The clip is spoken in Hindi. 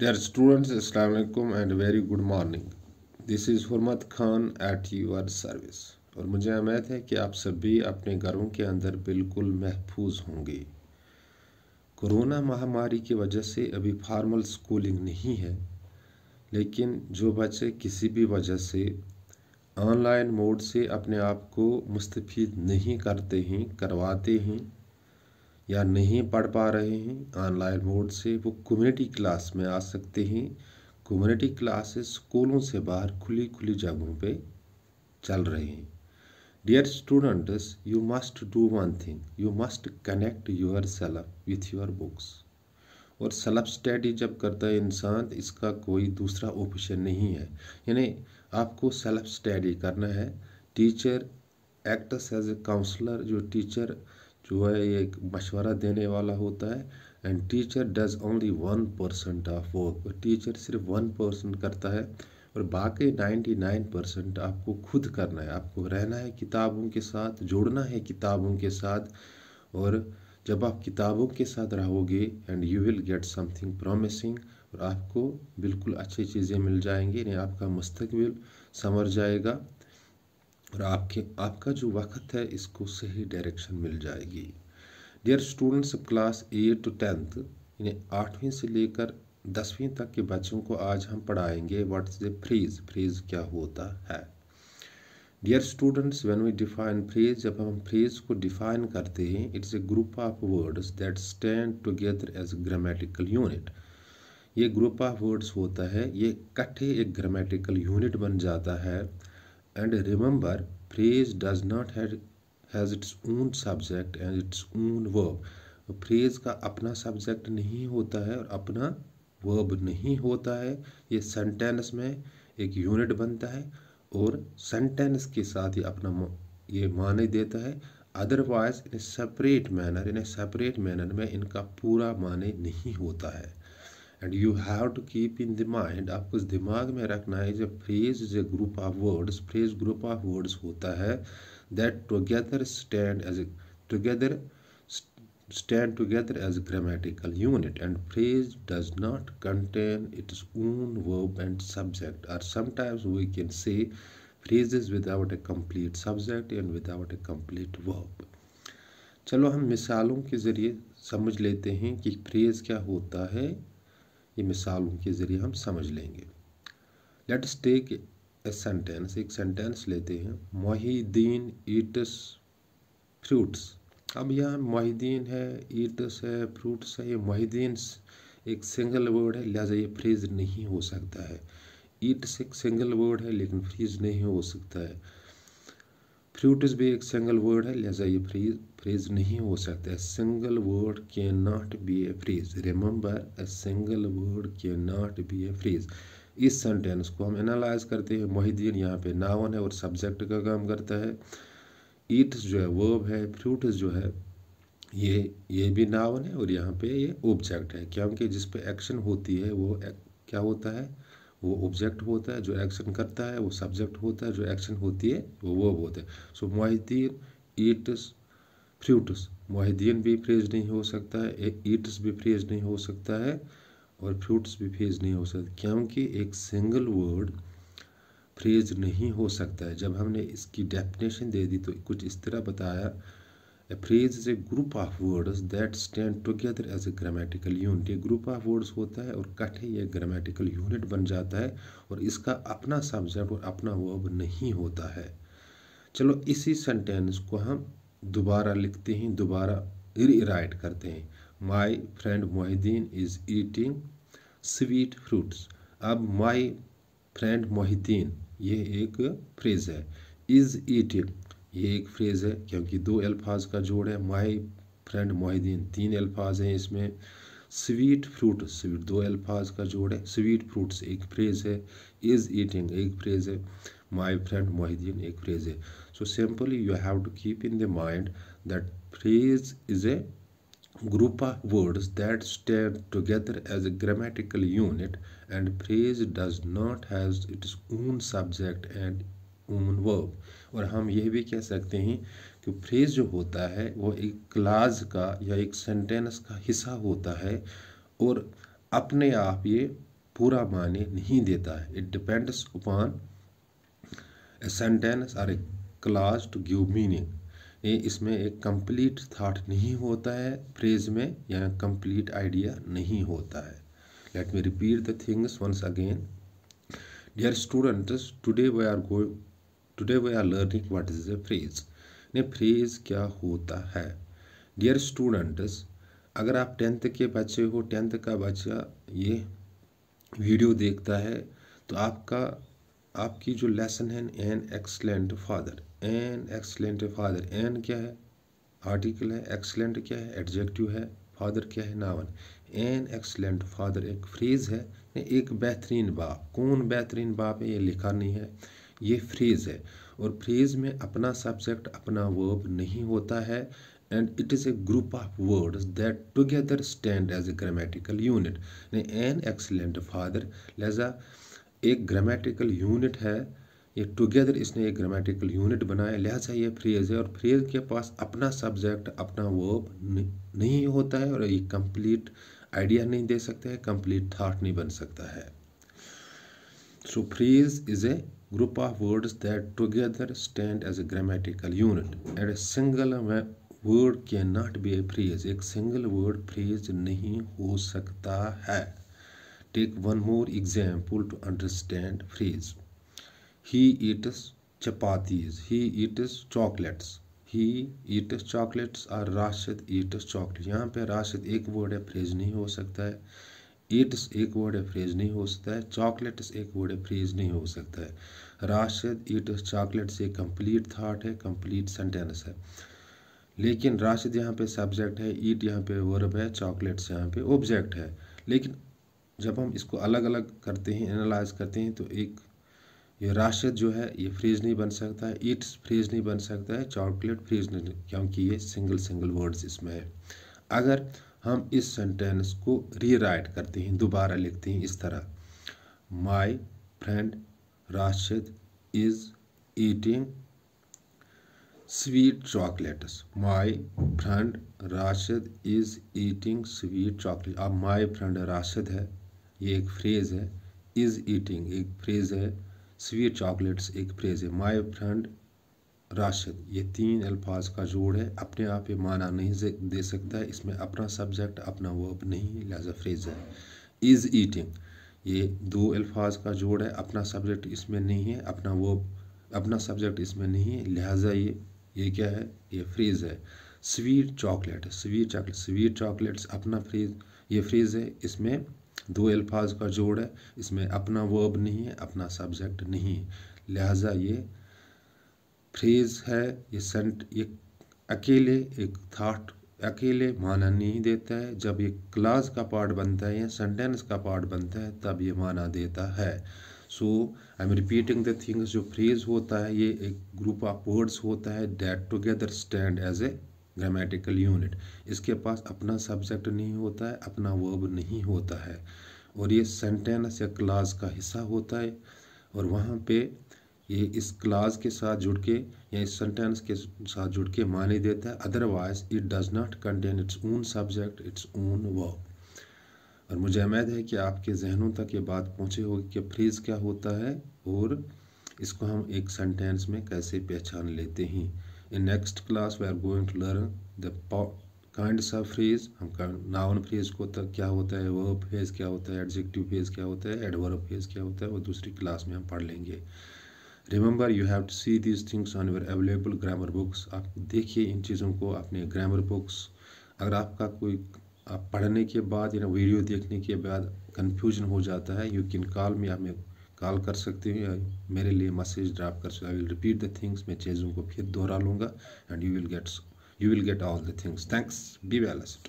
Dare students Assalamualaikum and very good morning. This is Hurmat Khan at your service. और मुझे उम्मीद है कि आप सभी अपने घरों के अंदर बिल्कुल महफूज होंगे कोरोना महामारी की वजह से अभी फार्मल स्कूलिंग नहीं है लेकिन जो बच्चे किसी भी वजह से ऑनलाइन मोड से अपने आप को मुस्तफ़ नहीं करते हैं करवाते हैं या नहीं पढ़ पा रहे हैं ऑनलाइन मोड से वो कम्युनिटी क्लास में आ सकते हैं कम्युनिटी क्लासेस स्कूलों से बाहर खुली खुली जगहों पे चल रहे हैं dear students you must do one thing you must connect yourself with your books और सेल्फ स्टडी जब करता है इंसान तो इसका कोई दूसरा ऑप्शन नहीं है यानी आपको सेल्फ स्टडी करना है teacher act as a counsellor जो टीचर जो है एक मशवरा देने वाला होता है and teacher does only one percent of work teacher सिर्फ वन परसेंट करता है और बाकी नाइन्टी नाइन परसेंट आपको खुद करना है आपको रहना है किताबों के साथ जोड़ना है किताबों के साथ और जब आप किताबों के साथ रहोगे and you will get something promising और आपको बिल्कुल अच्छी चीज़ें मिल जाएंगी यानी आपका मुस्तबिल समर जाएगा और आपके आपका जो वक्त है इसको सही डायरेक्शन मिल जाएगी dear students class eight to tenth यानी आठवीं से लेकर दसवीं तक के बच्चों को आज हम पढ़ाएंगे व्हाट्स ए फ्रीज फ्रीज क्या होता है dear students when we define phrase जब हम फ्रेज को डिफाइन करते हैं it's a group of words that stand together as grammatical unit ये ग्रुप ऑफ वर्ड्स होता है ये इकट्ठे एक ग्रामेटिकल यूनिट बन जाता है and remember phrase does not has its own subject and its own verb phrase का अपना सब्जेक्ट नहीं होता है और अपना वर्ब नहीं होता है ये सेंटेंस में एक यूनिट बनता है और सेंटेंस के साथ ही अपना ये माने देता है otherwise in separate manner in separate manner में इनका पूरा माने नहीं होता है and you have to keep in the mind आपको इस दिमाग में रखना है जब phrase is a group of words phrase group of words होता है that together stand as together stand together as grammatical unit and phrase does not contain its own verb and subject are sometimes we can से phrases without a complete subject and without a complete verb चलो हम मिसालों के जरिए समझ लेते हैं कि फ्रेज क्या होता है ये मिसालों के ज़रिए हम समझ लेंगे लेट्स टेक ए सेंटेंस एक सेंटेंस लेते हैं मोहिद्दीन ईट्स फ्रूट्स अब यहाँ मोहिद्दीन है ईट्स है फ्रूट्स है ये मोहिद्दीन एक सिंगल वर्ड है लिहाजा ये फ्रीज नहीं हो सकता है ईट्स एक सिंगल वर्ड है लेकिन फ्रीज नहीं हो सकता है फ्लूट भी एक सिंगल वर्ड है लिहाजा ये फ्रीज फ्रीज नहीं हो सकता है single word can not be a phrase remember a single word can not be a phrase इस सेंटेंस को हम एनालाइज करते हैं मोहिद्दीन यहाँ पे नावन है और सब्जेक्ट का काम करता है ईट्स जो है वर्ब है फ्रूट्स जो है ये ये भी नावन है और यहाँ पे ये ऑब्जेक्ट है क्योंकि जिस पे एक्शन होती है वो एक, क्या होता है वो ऑब्जेक्ट होता है जो एक्शन करता है वो सब्जेक्ट होता है जो एक्शन होती है वो वर्ब होता है so Mohiuddin eats fruits Mohiuddin भी फ्रेज नहीं हो सकता है ईट्स भी फ्रेज नहीं हो सकता है और फ्रूट्स भी फ्रेज नहीं हो सकता क्योंकि एक सिंगल वर्ड फ्रेज नहीं हो सकता है जब हमने इसकी डेफिनेशन दे दी तो कुछ इस तरह बताया A phrase is a group of words that stand together as a grammatical unit. ये group of words होता है और कठे ये grammatical unit बन जाता है और इसका अपना subject और अपना verb नहीं होता है चलो इसी sentence को हम दोबारा लिखते हैं दोबारा रिराइट करते हैं my friend Mohiuddin is eating sweet fruits अब माई फ्रेंड मोहिद्दीन ये एक फ्रेज़ है इज़ ईटिंग ये एक फ्रेज़ है क्योंकि दो अल्फाज का जोड़ है माई फ्रेंड मोहिदीन तीन अल्फाज हैं इसमें स्वीट फ्रूट स्वीट दो अल्फाज का जोड़ है स्वीट फ्रूट्स एक फ्रेज़ है इज़ ईटिंग एक फ्रेज़ है माई फ्रेंड मोहिदीन एक फ्रेज़ है so simply you have to keep in the mind that phrase is a group of words that stand together as a grammatical unit and phrase does not has its own subject and own verb और हम यह भी कह सकते हैं कि फ्रेज जो होता है वो एक क्लाज का या एक सेंटेंस का हिस्सा होता है और अपने आप ये पूरा माने नहीं देता है it depends upon a sentence और a clause to give meaning ये इसमें एक कंप्लीट थाट नहीं होता है फ्रेज में या कंप्लीट आइडिया नहीं होता है let me repeat the things once again dear students today we are going today we are learning what is a phrase ने फ्रेज क्या होता है डियर स्टूडेंट्स अगर आप टेंथ के बच्चे हो टेंथ का बच्चा ये वीडियो देखता है तो आपका आपकी जो लेसन है an excellent father an excellent father an क्या है आर्टिकल है एक्सलेंट क्या है एडजेक्टिव है फादर क्या है नावन एन एक्सलेंट फादर एक फ्रेज है एक बेहतरीन बाप कौन बेहतरीन बाप है ये लिखा नहीं है ये फ्रीज है और फ्रीज में अपना सब्जेक्ट अपना वर्ब नहीं होता है and it is a group of words that together stand as a grammatical unit an excellent father लहजा एक ग्रामेटिकल यूनिट है ये टुगेदर इसने एक ग्रामेटिकल यूनिट बनाया लिहाजा ये फ्रेज़ है और फ्रेज़ के पास अपना सब्जेक्ट अपना वर्ब नहीं होता है और ये कंप्लीट आइडिया नहीं दे सकता है कंप्लीट थाट नहीं बन सकता है so phrase is a group of words that together stand as a grammatical unit. And a single word cannot be a phrase. एक single word phrase nahi ho sakta hai Take one more example to understand phrase. He eats chapatis. He eats chocolates. he eats chocolates or rashid eats chocolate yahan pe rashid ek word hai phrase nahi ho sakta hai eats एक वर्ड या फ्रेज नहीं हो सकता है चॉकलेट्स एक वर्ड या फ्रेज नहीं हो सकता है राशिद ईट्स चॉकलेट्स एक कंप्लीट थाट है कंप्लीट सेंटेंस है लेकिन राशिद यहाँ पे सब्जेक्ट है ईट यहाँ पे वर्ब है चॉकलेट्स यहाँ पे ऑब्जेक्ट है लेकिन जब हम इसको अलग अलग करते हैं एनालाइज करते हैं तो एक ये राशिद जो है ये फ्रेज नहीं बन सकता है ईट्स फ्रेज नहीं बन सकता है चॉकलेट फ्रेज नहीं क्योंकि ये सिंगल सिंगल वर्ड्स इसमें है अगर हम इस सेंटेंस को रीराइट करते हैं दोबारा लिखते हैं इस तरह my friend Rashid is eating sweet chocolates my friend Rashid is eating sweet chocolate अब माय फ्रेंड राशिद है ये एक फ्रेज़ है इज़ ईटिंग एक फ्रेज़ है स्वीट चॉकलेट्स एक फ्रेज़ है माय फ्रेंड राशिद ये तीन अल्फाज का जोड़ है अपने आप ये माना नहीं दे सकता है इसमें अपना सब्जेक्ट अपना वर्ब नहीं लिहाजा फ्रेज है इज़ ईटिंग ये दो अल्फाज का जोड़ है अपना सब्जेक्ट इसमें नहीं है अपना वर्ब अपना सब्जेक्ट इसमें नहीं है लिहाजा ये ये क्या है ये फ्रेज है sweet chocolate sweet chocolate sweet chocolates अपना फ्रेज ये फ्रेज है इसमें दो अल्फाज का जोड़ है इसमें अपना वर्ब नहीं है अपना सब्जेक्ट नहीं है लिहाजा ये फ्रेज है ये सेंट ये अकेले एक थाट अकेले माना नहीं देता है जब ये क्लास का पार्ट बनता है या सेंटेंस का पार्ट बनता है तब ये माना देता है so I am repeating the things जो फ्रेज होता है ये एक ग्रुप ऑफ वर्ड्स होता है that together stand as a grammatical unit इसके पास अपना सब्जेक्ट नहीं होता है अपना वर्ब नहीं होता है और ये सेंटेंस या क्लास का हिस्सा होता है और वहाँ पे ये इस क्लाज के साथ जुड़ के या इस सेंटेंस के साथ जुड़ के मानी देता है otherwise it does not contain its own subject its own verb और मुझे उम्मीद है कि आपके जहनों तक ये बात पहुँचे होगी कि फ्रेज़ क्या होता है और इसको हम एक सेंटेंस में कैसे पहचान लेते हैं in next class we are going to learn the kind of phrase हम नाउन फ्रेज को तक क्या होता है वर्ब फ्रेज क्या होता है एडजेक्टिव फ्रेज क्या होता है एडवर्ब फ्रेज क्या होता है वो दूसरी क्लास में हम पढ़ लेंगे remember you have to see these things on your available grammar books आप देखिए इन चीज़ों को अपने ग्रामर बुक्स अगर आपका कोई आप पढ़ने के बाद या वीडियो देखने के बाद कन्फ्यूजन हो जाता है यू कैन कॉल में आप मैं कॉल कर सकते हो या मेरे लिए मैसेज ड्राप कर सकते I will repeat the things मैं चीज़ों को फिर दोहरा लूँगा and you will gets you will get all the things thanks be balanced